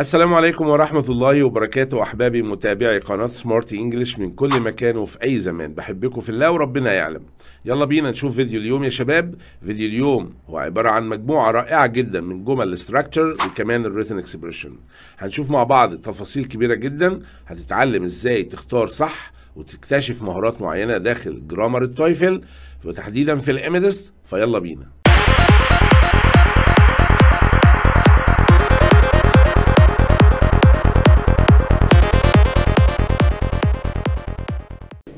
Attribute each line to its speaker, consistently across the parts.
Speaker 1: السلام عليكم ورحمة الله وبركاته أحبابي متابعي قناة سمارت إنجلش من كل مكان وفي أي زمان بحبكم في الله وربنا يعلم يلا بينا نشوف فيديو اليوم يا شباب فيديو اليوم هو عبارة عن مجموعة رائعة جدا من جمل الستراكتشر وكمان الريتن اكسبريشن هنشوف مع بعض تفاصيل كبيرة جدا هتتعلم إزاي تختار صح وتكتشف مهارات معينة داخل جرامر التويفل وتحديدا في الإمدست فيلا بينا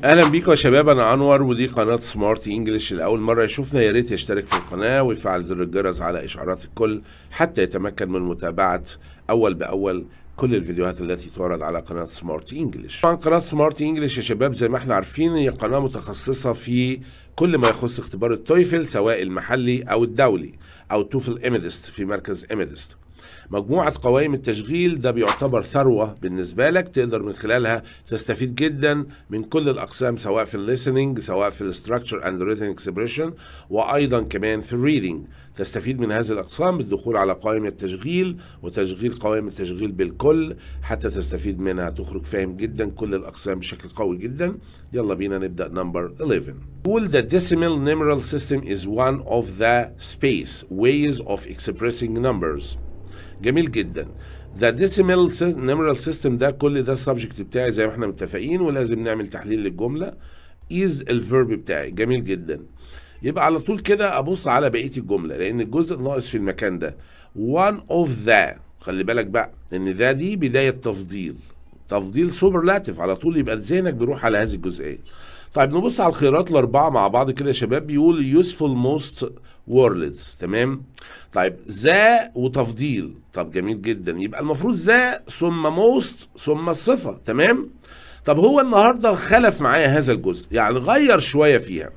Speaker 1: اهلا بيكم يا شباب انا انور ودي قناه سمارت انجلش لاول مره يشوفنا يا ريت يشترك في القناه ويفعل زر الجرس على اشعارات الكل حتى يتمكن من متابعه اول باول كل الفيديوهات التي تعرض على قناه سمارت انجلش طبعا قناه سمارت انجلش يا شباب زي ما احنا عارفين هي قناه متخصصه في كل ما يخص اختبار التويفل سواء المحلي او الدولي او توفل ايميدست في مركز ايميدست مجموعة قوائم التشغيل ده بيعتبر ثروة بالنسبة لك تقدر من خلالها تستفيد جدا من كل الأقسام سواء في الليسننج سواء في الستراكشر اند ريتن اكسبريشن وأيضا كمان في الريدنج تستفيد من هذه الأقسام بالدخول على قوائم التشغيل وتشغيل قوائم التشغيل بالكل حتى تستفيد منها تخرج فاهم جدا كل الأقسام بشكل قوي جدا يلا بينا نبدأ نمبر 11 قول the decimal numeral system is one of the space ways of expressing numbers جميل جدا ذا ديسيمال نمرال سيستم ده كل ده السبجكت بتاعي زي ما احنا متفقين ولازم نعمل تحليل للجمله از الفيرب بتاعي جميل جدا يبقى على طول كده ابص على بقيه الجمله لان الجزء الناقص في المكان ده one of the خلي بالك بقى ان ذا دي بدايه تفضيل تفضيل لاتف على طول يبقى ذهنك بيروح على هذه الجزئيه طيب نبص على الخيارات الاربعه مع بعض كده يا شباب بيقول يوسفول موست وورلدز تمام طيب ذا وتفضيل طب جميل جدا يبقى المفروض ذا ثم موست ثم الصفه تمام طب هو النهارده خلف معايا هذا الجزء يعني غير شويه فيها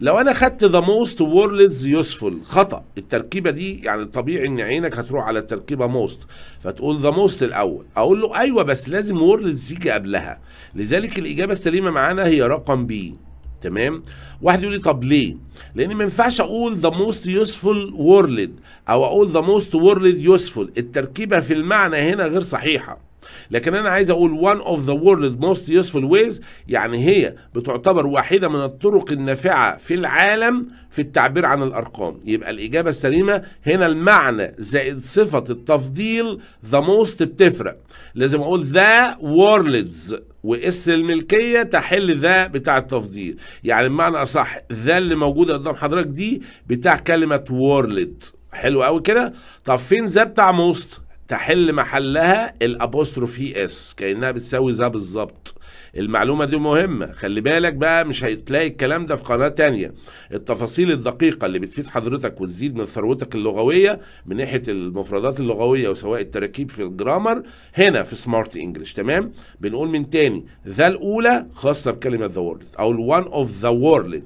Speaker 1: لو انا خدت ذا موست ووردز يوسفول خطا التركيبه دي يعني طبيعي ان عينك هتروح على التركيبه موست فتقول ذا موست الاول اقول له ايوه بس لازم ووردز يجي قبلها لذلك الاجابه السليمه معانا هي رقم بي تمام واحد يقول لي طب ليه لان ما ينفعش اقول ذا موست يوسفول وورلد او اقول ذا موست وورلد يوسفول التركيبه في المعنى هنا غير صحيحه لكن انا عايز اقول one of the world most useful ways يعني هي بتعتبر واحده من الطرق النافعه في العالم في التعبير عن الارقام يبقى الاجابه السليمه هنا المعنى زائد صفه التفضيل the most بتفرق لازم اقول ذا worlds واس الملكيه تحل ذا بتاع التفضيل يعني بمعنى اصح ذا اللي موجوده قدام حضرتك دي بتاع كلمه وورلد حلو قوي كده طب فين ذا بتاع موست تحل محلها الابوستروفي اس كانها بتساوي ذا بالظبط المعلومه دي مهمه خلي بالك بقى مش هتلاقي الكلام ده في قناه تانية التفاصيل الدقيقه اللي بتفيد حضرتك وتزيد من ثروتك اللغويه من ناحيه المفردات اللغويه وسواء التراكيب في الجرامر هنا في سمارت انجلش تمام بنقول من تاني ذا الاولى خاصه بكلمه ذا وورلد او الوان اوف ذا وورلد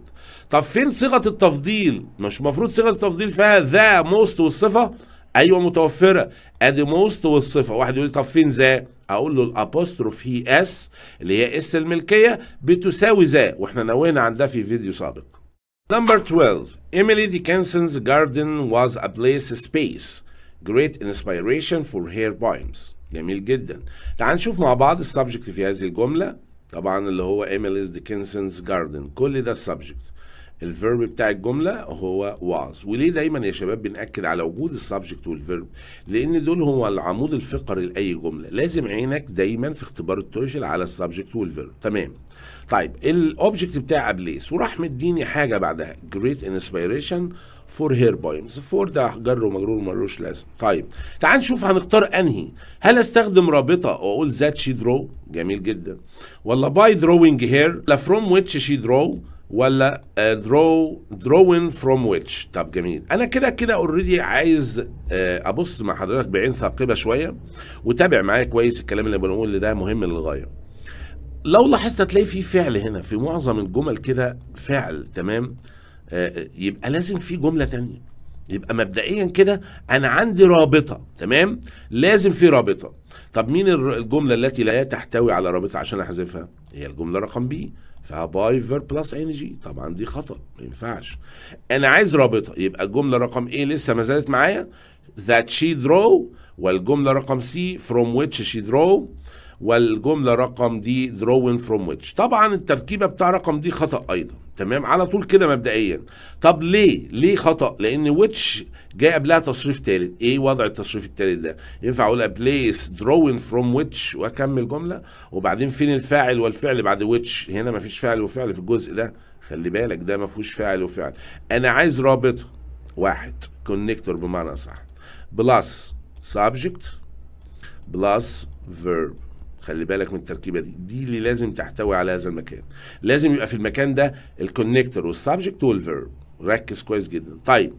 Speaker 1: طب فين صيغه التفضيل مش المفروض صيغه التفضيل فيها ذا موست والصفه ايوه متوفره ادي موست والصفه واحد يقول طب فين ذا اقول له الابوستروف هي اس اللي هي اس الملكيه بتساوي ذا واحنا نوينا عن ده في فيديو سابق نمبر 12 Emily Dickinson's جاردن واز ا بليس سبيس great inspiration for her poems جميل جدا تعال نشوف مع بعض السبجكت في هذه الجملة طبعا اللي هو Emily's Dickinson's جاردن كل ده السبجكت الفيرب بتاع الجملة هو واز وليه دايما يا شباب بنأكد على وجود السبجكت والفيرب لأن دول هو العمود الفقري لأي جملة لازم عينك دايما في اختبار التويشل على السبجكت والفيرب تمام طيب الاوبجكت بتاع ابليس وراح مديني حاجة بعدها جريت انسبيريشن فور هير poems فور ده جر ومجرور ملوش لازم طيب تعال نشوف هنختار انهي هل استخدم رابطه واقول ذات شي درو جميل جدا ولا باي دروينج هير لا فروم ويتش شي درو ولا درو دروين فروم ويتش طب جميل انا كده كده اوريدي عايز آه، ابص مع حضرتك بعين ثاقبه شويه وتابع معايا كويس الكلام اللي بنقول ده مهم للغايه لو لاحظت هتلاقي في فعل هنا في معظم الجمل كده فعل تمام آه، آه، يبقى لازم في جمله تانية يبقى مبدئيا كده انا عندي رابطه تمام لازم في رابطه طب مين الجمله التي لا تحتوي على رابطه عشان احذفها هي الجمله رقم بي فيها باي فير بلس ان جي طبعا دي خطا ما ينفعش انا عايز رابطه يبقى الجمله رقم ايه لسه ما زالت معايا ذات شي درو والجمله رقم سي فروم ويتش شي درو والجمله رقم دي درون فروم ويتش طبعا التركيبه بتاع رقم دي خطا ايضا تمام على طول كده مبدئيا طب ليه ليه خطا لان ويتش جاي قبلها تصريف ثالث ايه وضع التصريف الثالث ده ينفع اقول بليس دروين فروم ويتش واكمل جمله وبعدين فين الفاعل والفعل بعد ويتش هنا مفيش فاعل وفعل في الجزء ده خلي بالك ده مفهوش فاعل وفعل انا عايز رابطه واحد كونكتور بمعنى صح بلس سبجكت بلس فيرب خلي بالك من التركيبه دي دي اللي لازم تحتوي على هذا المكان لازم يبقى في المكان ده الكونكتور والسبجكت والفيرب ركز كويس جدا طيب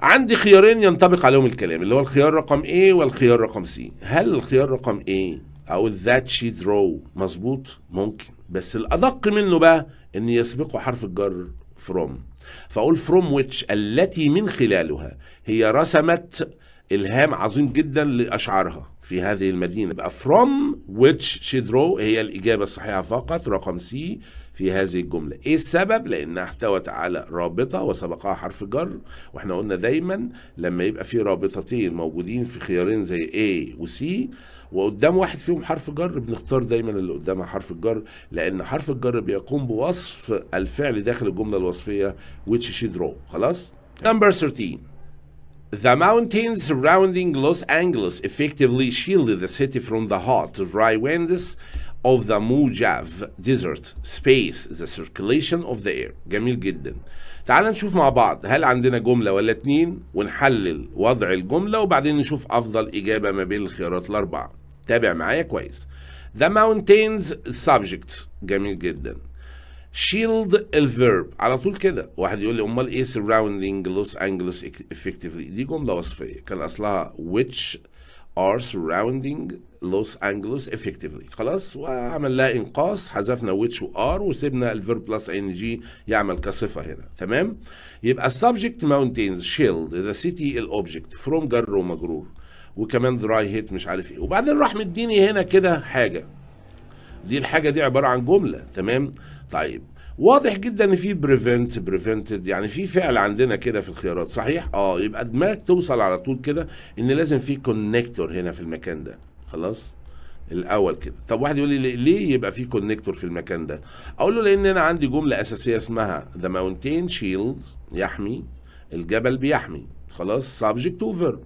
Speaker 1: عندي خيارين ينطبق عليهم الكلام اللي هو الخيار رقم A والخيار رقم C هل الخيار رقم A او ذات شي درو مظبوط ممكن بس الادق منه بقى ان يسبقه حرف الجر فروم فاقول فروم ويتش التي من خلالها هي رسمت الهام عظيم جدا لاشعارها في هذه المدينة يبقى from which she drew هي الإجابة الصحيحة فقط رقم سي في هذه الجملة إيه السبب؟ لأنها احتوت على رابطة وسبقها حرف جر وإحنا قلنا دايما لما يبقى في رابطتين موجودين في خيارين زي A و C وقدام واحد فيهم حرف جر بنختار دايما اللي قدامها حرف الجر لأن حرف الجر بيقوم بوصف الفعل داخل الجملة الوصفية which she drew خلاص؟ number 13 The mountains surrounding Los Angeles effectively shielded the city from the hot, dry winds of the Mojave Desert space the circulation of the air جميل جدا تعال نشوف مع بعض هل عندنا جملة ولا اتنين ونحلل وضع الجملة وبعدين نشوف أفضل إجابة ما بين الخيارات الأربعة تابع معايا كويس The mountains subject جميل جدا شيلد الفيرب على طول كده واحد يقول لي امال ايه سراوندينج لوس انجلوس افكتفلي دي جمله وصفيه كان اصلها which are surrounding لوس انجلوس effectively خلاص وعمل لها انقاص حذفنا which وار وسيبنا الفيرب بلس ان جي يعمل كصفه هنا تمام يبقى السبجكت ماونتينز شيلد ذا سيتي الاوبجكت فروم جر ومجرور وكمان دراي هيت مش عارف ايه وبعدين راح مديني هنا كده حاجه دي الحاجه دي عباره عن جمله تمام طيب واضح جدا ان في بريفنت بريفنتد يعني في فعل عندنا كده في الخيارات صحيح اه يبقى دماغك توصل على طول كده ان لازم في كونكتور هنا في المكان ده خلاص الاول كده طب واحد يقول لي ليه يبقى في كونكتور في المكان ده اقول له لان انا عندي جمله اساسيه اسمها ذا ماونتين شيلد يحمي الجبل بيحمي خلاص سبجكت اوفر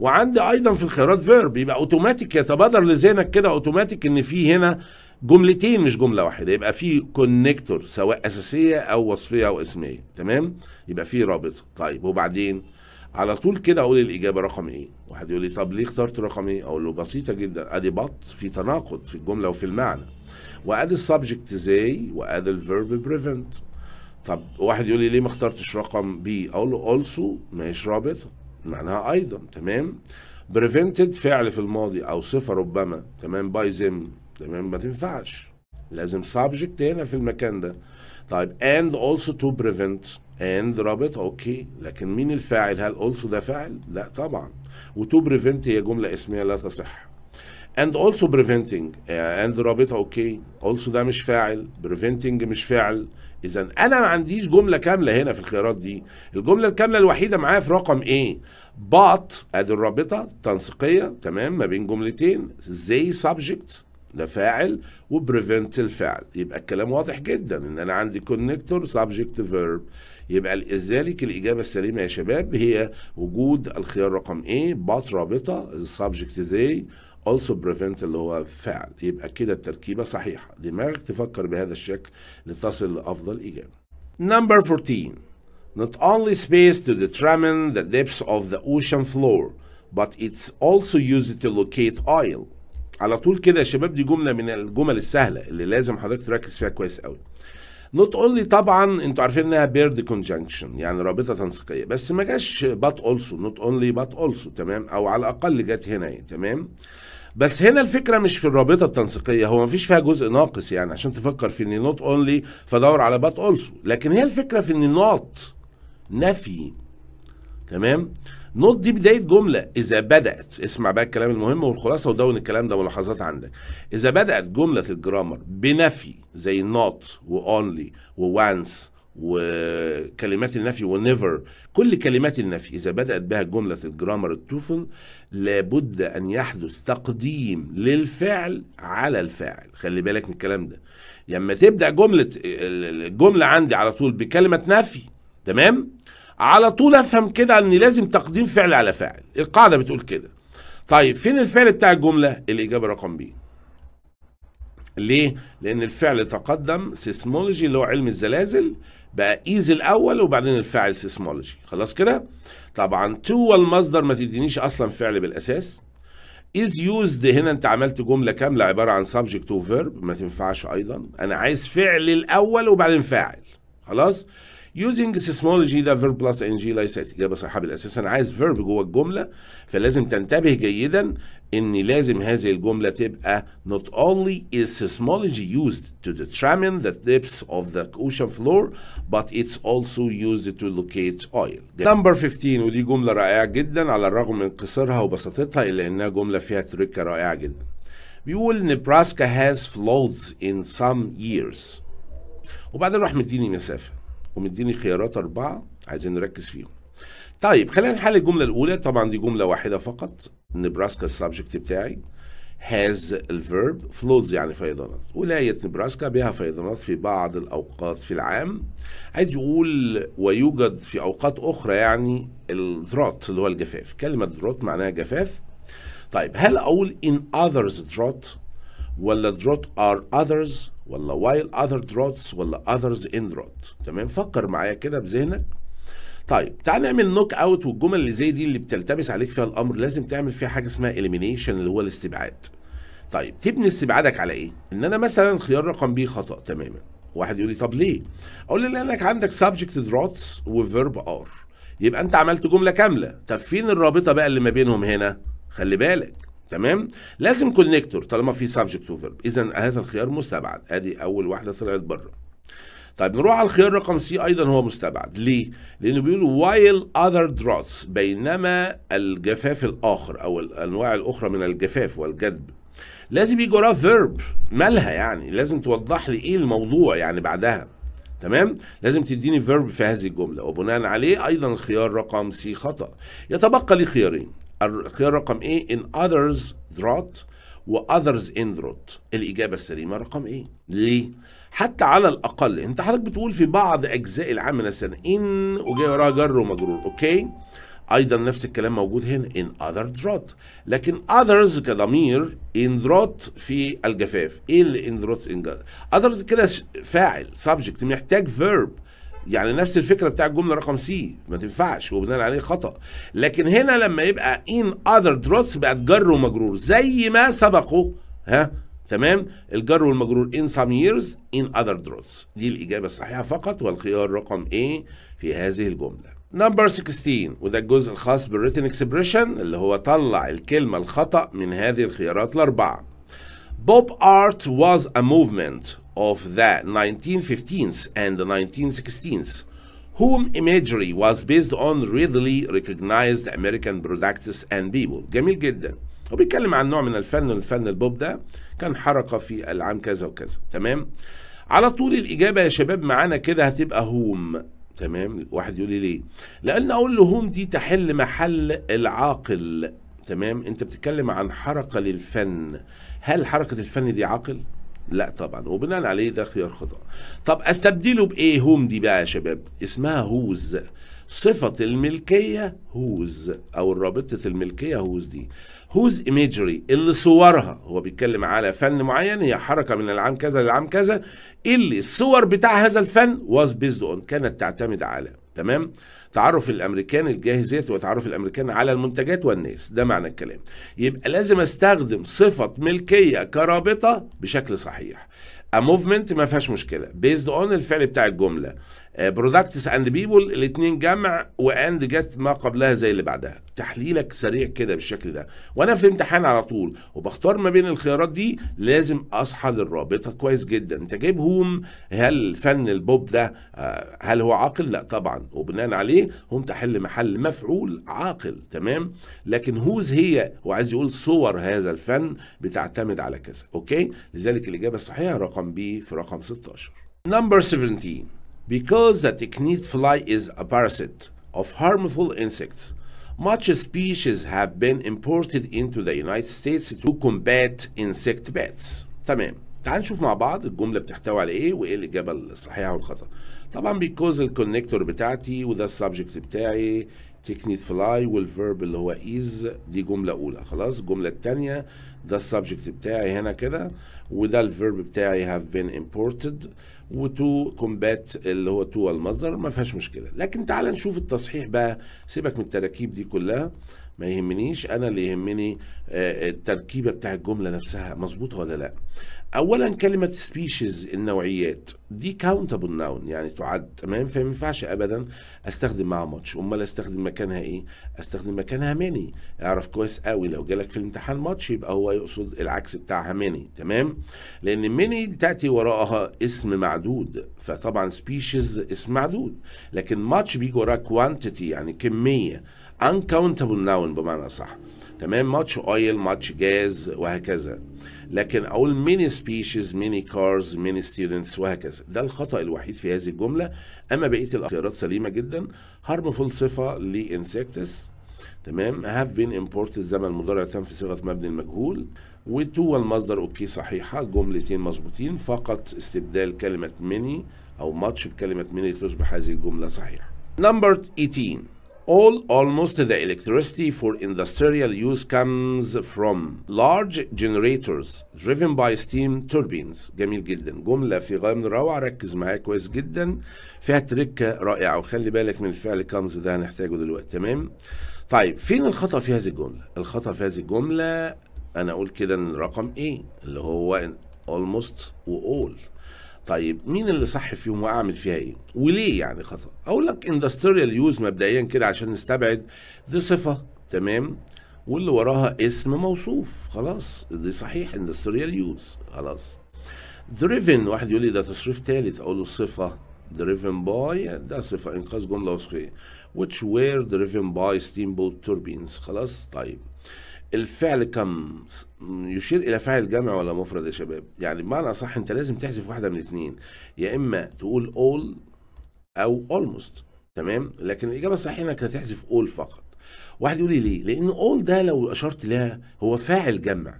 Speaker 1: وعندي ايضا في الخيارات فيرب يبقى اوتوماتيك يتبادر لذهنك كده اوتوماتيك ان في هنا جملتين مش جمله واحده يبقى في كونكتور سواء اساسيه او وصفيه او اسميه تمام يبقى في رابط طيب وبعدين على طول كده اقول الاجابه رقم ايه واحد يقول لي طب ليه اخترت رقم ايه اقول له بسيطه جدا ادي بط في تناقض في الجمله وفي المعنى وادي السبجكت ازاي وادي الفيرب بريفنت طب واحد يقول لي ليه ما اخترتش رقم بي اقول له اولسو ماهيش رابطه معناها ايضا تمام بريفنتد فعل في الماضي او صفه ربما تمام باي ذم تمام ما تنفعش لازم سابجكت هنا في المكان ده طيب اند also تو بريفنت اند رابط اوكي لكن مين الفاعل هل also ده فاعل لا طبعا وتو بريفنت هي جمله اسميه لا تصح اند also بريفنتنج اند آه، رابط اوكي also ده مش فاعل بريفنتنج مش فاعل اذا انا ما عنديش جمله كامله هنا في الخيارات دي الجمله الكامله الوحيده معايا في رقم ايه بات ادي الرابطه التنسيقيه تمام ما بين جملتين زي سبجكت ده فاعل وبريفنت الفعل يبقى الكلام واضح جدا ان انا عندي كونكتور سبجكت فيرب يبقى لذلك الاجابه السليمه يا شباب هي وجود الخيار رقم ايه بات رابطه السبجكت they also prevent اللي هو فعل يبقى كده التركيبه صحيحه دماغك تفكر بهذا الشكل لتصل لافضل اجابه Number 14 Not only space to determine the depths of the ocean floor, but it's also used to locate oil. على طول كده يا شباب دي جمله من الجمل السهله اللي لازم حضرتك تركز فيها كويس قوي نوت اونلي طبعا انتوا عارفين انها بيرد كونجنكشن يعني رابطه تنسيقيه بس ما جاش بات اولسو نوت اونلي بات اولسو تمام او على الاقل جت هنا يعني تمام بس هنا الفكره مش في الرابطه التنسيقيه هو ما فيش فيها جزء ناقص يعني عشان تفكر في ان نوت اونلي فدور على بات اولسو لكن هي الفكره في ان نوت نفي تمام نوت دي بدايه جمله اذا بدات اسمع بقى الكلام المهم والخلاصه ودون الكلام ده ملاحظات عندك اذا بدات جمله الجرامر بنفي زي نوت واونلي ووانس وكلمات النفي ونيفر كل كلمات النفي إذا بدأت بها جملة الجرامر التوفل لابد أن يحدث تقديم للفعل على الفاعل خلي بالك من الكلام ده لما تبدأ جملة الجملة عندي على طول بكلمة نفي تمام على طول افهم كده ان لازم تقديم فعل على فاعل القاعده بتقول كده طيب فين الفعل بتاع الجمله الاجابه رقم ب ليه لان الفعل تقدم سيسمولوجي اللي هو علم الزلازل بقى ايز الاول وبعدين الفاعل سيسمولوجي خلاص كده طبعا تو المصدر ما تدينيش اصلا فعل بالاساس از يوزد هنا انت عملت جمله كامله عباره عن سبجكت وفيرب ما تنفعش ايضا انا عايز فعل الاول وبعدين فاعل خلاص using سيسمولوجي ده فيرب بلس ان جي لايسات اجابه صحيحه بالاساس انا عايز فيرب جوه الجمله فلازم تنتبه جيدا ان لازم هذه الجمله تبقى not only is seismology used to determine the depths of the ocean floor but it's also used to locate oil. نمبر 15 ودي جمله رائعه جدا على الرغم من قصرها وبساطتها الا انها جمله فيها تركه رائعه جدا. بيقول نبراسكا has floods in some years وبعدين راح مديني مسافه ومديني خيارات أربعة عايزين نركز فيهم طيب خلينا نحل الجملة الأولى طبعا دي جملة واحدة فقط نبراسكا السبجكت بتاعي هاز الفيرب فلوز يعني فيضانات ولاية نبراسكا بها فيضانات في بعض الأوقات في العام عايز يقول ويوجد في أوقات أخرى يعني الدروت اللي هو الجفاف كلمة دروت معناها جفاف طيب هل أقول in others drought ولا drought are others ولا while other droughts ولا others in drought تمام فكر معايا كده بذهنك طيب تعال نعمل نوك اوت والجمل اللي زي دي اللي بتلتبس عليك فيها الامر لازم تعمل فيها حاجه اسمها اليمينيشن اللي هو الاستبعاد طيب تبني استبعادك على ايه ان انا مثلا خيار رقم بي خطا تماما واحد يقول لي طب ليه اقول له لانك عندك سبجكت دروتس وفيرب ار يبقى انت عملت جمله كامله طب فين الرابطه بقى اللي ما بينهم هنا خلي بالك تمام لازم كونكتور طالما في سبجكت وفيرب اذا هذا الخيار مستبعد ادي اول واحده طلعت بره طيب نروح على الخيار رقم سي ايضا هو مستبعد ليه لانه بيقول وايل اذر دروتس بينما الجفاف الاخر او الانواع الاخرى من الجفاف والجذب لازم يجي وراه فيرب مالها يعني لازم توضح لي ايه الموضوع يعني بعدها تمام لازم تديني فيرب في هذه الجمله وبناء عليه ايضا الخيار رقم سي خطا يتبقى لي خيارين الخيار رقم ايه ان others drought واذرز ان drought الاجابه السليمه رقم ايه ليه حتى على الاقل انت حضرتك بتقول في بعض اجزاء العام من السنه ان وجاي وراها جر ومجرور اوكي ايضا نفس الكلام موجود هنا in other drought لكن others كضمير in drought في الجفاف ايه اللي in drought in others كده فاعل subject محتاج verb يعني نفس الفكره بتاع الجمله رقم سي ما تنفعش وبناء عليه خطا لكن هنا لما يبقى ان اذر دروتس بقت جر ومجرور زي ما سبقه ها تمام الجر والمجرور ان سام ييرز ان اذر دروتس دي الإجابة الصحيحة فقط والخيار رقم ايه في هذه الجملة نمبر 16 وده الجزء الخاص بالريتن اكسبريشن اللي هو طلع الكلمة الخطأ من هذه الخيارات الأربعة بوب ارت واز ا موفمنت of the 1915s and the 1916s, whom imagery was based on readily recognized American products and people. جميل جدا. هو بيتكلم عن نوع من الفن والفن البوب ده كان حركة في العام كذا وكذا تمام؟ على طول الإجابة يا شباب معانا كده هتبقى هوم تمام واحد يقول لي ليه لان اقول له هوم دي تحل محل العاقل تمام انت بتتكلم عن حركه للفن هل حركه الفن دي عاقل لا طبعا وبناء عليه ده خيار خطأ طب استبدله بايه هوم دي بقى يا شباب اسمها هوز صفة الملكية هوز أو رابطة الملكية هوز دي هوز إيميجري اللي صورها هو بيتكلم على فن معين هي حركة من العام كذا للعام كذا اللي الصور بتاع هذا الفن واز بيزد أون كانت تعتمد على تمام تعرف الامريكان الجاهزيه وتعرف الامريكان على المنتجات والناس ده معنى الكلام يبقى لازم استخدم صفه ملكيه كرابطه بشكل صحيح A movement ما فيهاش مشكله بيزد اون الفعل بتاع الجمله برودكتس اند بيبول الاثنين جمع واند جت ما قبلها زي اللي بعدها تحليلك سريع كده بالشكل ده وانا في امتحان على طول وبختار ما بين الخيارات دي لازم اصحى للرابطه كويس جدا انت جايب هوم هل فن البوب ده آه، هل هو عاقل لا طبعا وبناء عليه هم تحل محل مفعول عاقل تمام لكن هوز هي هو عايز يقول صور هذا الفن بتعتمد على كذا اوكي لذلك الاجابه الصحيحه رقم بي في رقم 16 نمبر 17 Because the technete fly is a parasite of harmful insects, much species have been imported into the United States to combat insect bats. تمام تعال نشوف مع بعض الجملة بتحتوي على ايه وايه الإجابة الصحيحة والخطأ. طبعا بيكوز الكونكتور بتاعتي وده السبجكت بتاعي تكنيت فلاي والفيرب اللي هو ايز دي جمله اولى خلاص الجمله الثانيه ده السبجكت بتاعي هنا كده وده الفيرب بتاعي هاف بين امبورتد وتو كومبات اللي هو تو المصدر ما فيهاش مشكله لكن تعال نشوف التصحيح بقى سيبك من التراكيب دي كلها ما يهمنيش انا اللي يهمني آه، التركيبه بتاع الجمله نفسها مظبوطه ولا لا اولا كلمه سبيشيز النوعيات دي كاونتابل ناون يعني تعد تمام فما ينفعش ابدا استخدم معاها ماتش امال استخدم مكانها ايه استخدم مكانها ماني اعرف كويس قوي لو جالك في الامتحان ماتش يبقى هو يقصد العكس بتاعها ماني تمام لان ماني تاتي وراءها اسم معدود فطبعا سبيشيز اسم معدود لكن ماتش بيجي وراه كوانتيتي يعني كميه انكاونتبل ناون بمعنى صح تمام ماتش اويل ماتش جاز وهكذا لكن اقول ميني سبيشيز ميني كارز ميني ستودنتس وهكذا ده الخطا الوحيد في هذه الجمله اما بقيه الاختيارات سليمه جدا هارمفول صفه لانسكتس تمام هاف بين امبورت الزمن المضارع تم في صيغه مبني المجهول وتو والمصدر اوكي صحيحه جملتين مظبوطين فقط استبدال كلمه ميني او ماتش بكلمه ميني تصبح هذه الجمله صحيحه نمبر 18 All almost the electricity for industrial use comes from large generators driven by steam turbines. جميل جدا جملة في غاية من الروعة ركز معايا كويس جدا فيها تركة رائعة وخلي بالك من الفعل comes ده هنحتاجه دلوقتي تمام طيب فين الخطأ في هذه الجملة الخطأ في هذه الجملة أنا أقول كده إن رقم إيه اللي هو almost و all طيب مين اللي صح فيهم واعمل فيها ايه وليه يعني خطا اقول لك اندستريال يوز مبدئيا كده عشان نستبعد دي صفه تمام واللي وراها اسم موصوف خلاص دي صحيح اندستريال يوز خلاص دريفن واحد يقول لي ده تصريف ثالث اقول له صفه دريفن باي ده صفه انقاذ جمله وصفيه which were driven by steamboat turbines خلاص طيب الفعل كم يشير الى فعل جمع ولا مفرد يا شباب يعني بمعنى صح انت لازم تحذف واحده من اثنين يا اما تقول all او almost تمام لكن الاجابه الصحيحه انك هتحذف all فقط واحد يقول لي ليه لان all ده لو اشرت لها هو فاعل جمع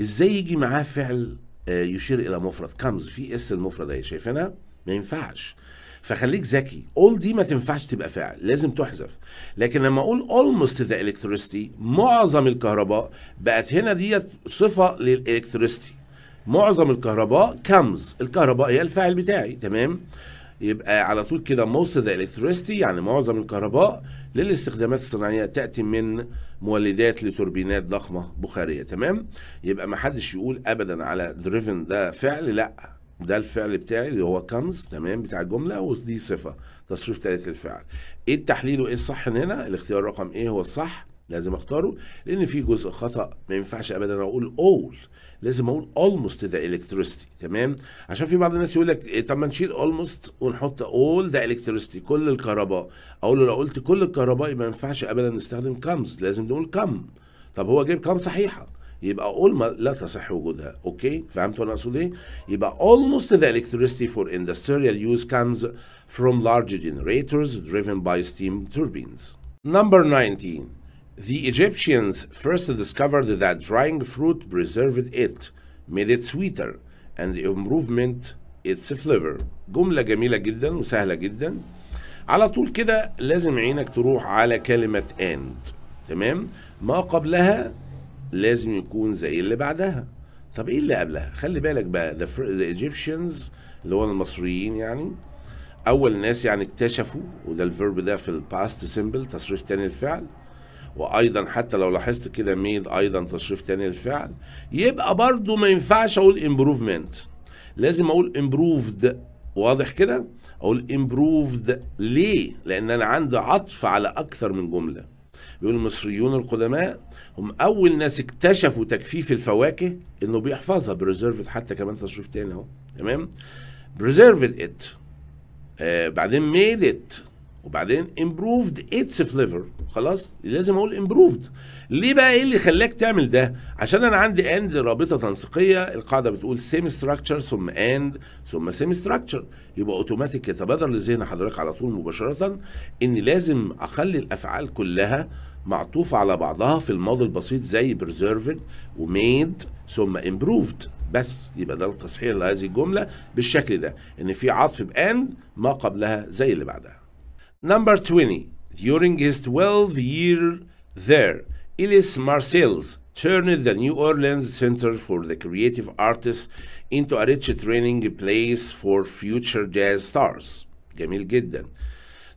Speaker 1: ازاي يجي معاه فعل آه، يشير الى مفرد كمز في اس المفرد اهي شايفينها ما ينفعش فخليك ذكي اول دي ما تنفعش تبقى فاعل لازم تحذف لكن لما اقول almost the electricity معظم الكهرباء بقت هنا ديت صفه للالكتريستي معظم الكهرباء كمز الكهرباء هي الفاعل بتاعي تمام يبقى على طول كده most the electricity يعني معظم الكهرباء للاستخدامات الصناعيه تاتي من مولدات لتوربينات ضخمه بخاريه تمام يبقى ما حدش يقول ابدا على دريفن ده فعل لا ده الفعل بتاعي اللي هو كمز تمام بتاع الجمله ودي صفه تصريف ثالث للفعل ايه التحليل وايه الصح هنا الاختيار رقم ايه هو الصح لازم اختاره لان في جزء خطا ما ينفعش ابدا اقول اول لازم اقول almost ده electricity تمام عشان في بعض الناس يقول لك إيه، طب ما نشيل almost ونحط all ده electricity كل الكهرباء اقول له لو قلت كل الكهرباء يبقى ما ينفعش ابدا نستخدم comes لازم نقول كم طب هو جايب كم صحيحه يبقى almost لا تصح وجودها اوكي فهمتوا انا اقصد ايه يبقى almost the electricity for industrial use comes from large generators driven by steam turbines number 19 the Egyptians first discovered that drying fruit preserved it made it sweeter and improved its flavor جملة جميلة جدا وسهلة جدا على طول كده لازم عينك تروح على كلمة and تمام ما قبلها لازم يكون زي اللي بعدها طب ايه اللي قبلها خلي بالك بقى the, the Egyptians اللي هو المصريين يعني اول ناس يعني اكتشفوا وده الفيرب ده في الباست سيمبل تصريف تاني للفعل وايضا حتى لو لاحظت كده ميد ايضا تصريف تاني للفعل يبقى برضو ما ينفعش اقول امبروفمنت لازم اقول امبروفد واضح كده اقول امبروفد ليه لان انا عندي عطف على اكثر من جمله بيقول المصريون القدماء هم اول ناس اكتشفوا تجفيف الفواكه انه بيحفظها بريزيرفد حتى كمان تصريف تاني اهو تمام بريزيرفد ات آه، بعدين ميد ات وبعدين امبروفد اتس فليفر خلاص لازم اقول امبروفد ليه بقى ايه اللي خلاك تعمل ده عشان انا عندي اند رابطه تنسيقيه القاعده بتقول سيم ستراكشر ثم اند ثم سيم ستراكشر يبقى اوتوماتيك يتبادر لذهن حضرتك على طول مباشره ان لازم اخلي الافعال كلها معطوفه على بعضها في الماضي البسيط زي بريزرفد وميد ثم امبروفد بس يبقى ده التصحيح لهذه الجمله بالشكل ده ان في عطف باند ما قبلها زي اللي بعدها نمبر 20 During his 12 year there, Ellis Marcells turned the New Orleans Center for the Creative Artists into a rich training place for future jazz stars. جميل جدا.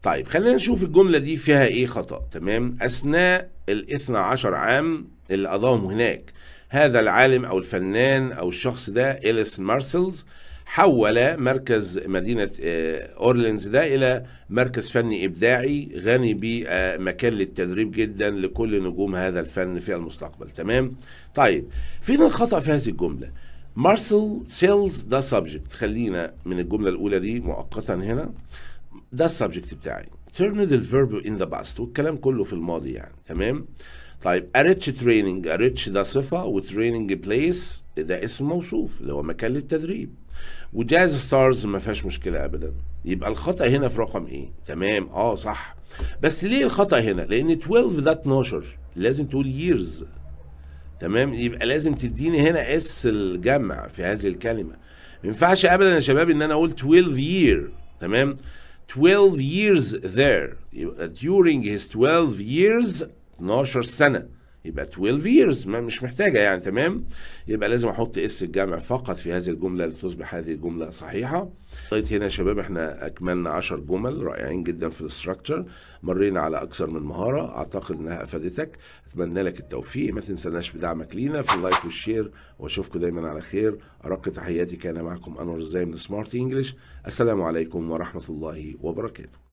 Speaker 1: طيب خلينا نشوف الجملة دي فيها ايه خطأ تمام أثناء الاثنى عشر عام اللي قضاهم هناك هذا العالم أو الفنان أو الشخص ده إليس مارسلز حول مركز مدينة آه، أورلينز ده إلى مركز فني إبداعي غني بمكان للتدريب جدا لكل نجوم هذا الفن في المستقبل تمام؟ طيب فين الخطأ في هذه الجملة؟ مارسل سيلز ده سبجكت خلينا من الجملة الأولى دي مؤقتا هنا ده السبجكت بتاعي terminal الفيرب ان ذا باست والكلام كله في الماضي يعني تمام؟ طيب اريتش تريننج اريتش ده صفة وتريننج بليس ده اسم موصوف اللي هو مكان للتدريب وجاز ستارز ما فيهاش مشكله ابدا يبقى الخطا هنا في رقم ايه تمام اه صح بس ليه الخطا هنا لان 12 ده 12 لازم تقول ييرز تمام يبقى لازم تديني هنا اس الجمع في هذه الكلمه ما ينفعش ابدا يا شباب ان انا اقول 12 year تمام 12 years there during his 12 years 12 سنه يبقى 12 years ما مش محتاجة يعني تمام يبقى لازم أحط اس الجمع فقط في هذه الجملة لتصبح هذه الجملة صحيحة لغاية طيب هنا يا شباب احنا أكملنا 10 جمل رائعين جدا في الاستراكشر مرينا على أكثر من مهارة أعتقد إنها أفادتك أتمنى لك التوفيق ما تنسناش بدعمك لينا في اللايك والشير وأشوفكم دايما على خير أرق تحياتي كان معكم أنور زي من سمارت إنجلش السلام عليكم ورحمة الله وبركاته